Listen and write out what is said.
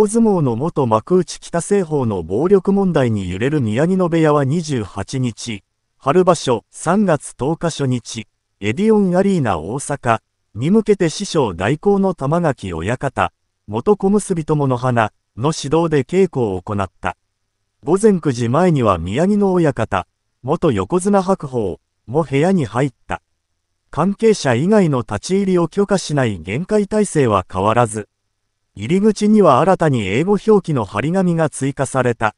大相撲の元幕内北西方の暴力問題に揺れる宮城野部屋は28日、春場所3月10日初日、エディオンアリーナ大阪に向けて師匠代行の玉垣親方、元小結友の花の指導で稽古を行った。午前9時前には宮城野親方、元横綱白鵬も部屋に入った。関係者以外の立ち入りを許可しない限界体制は変わらず、入り口には新たに英語表記の張り紙が追加された。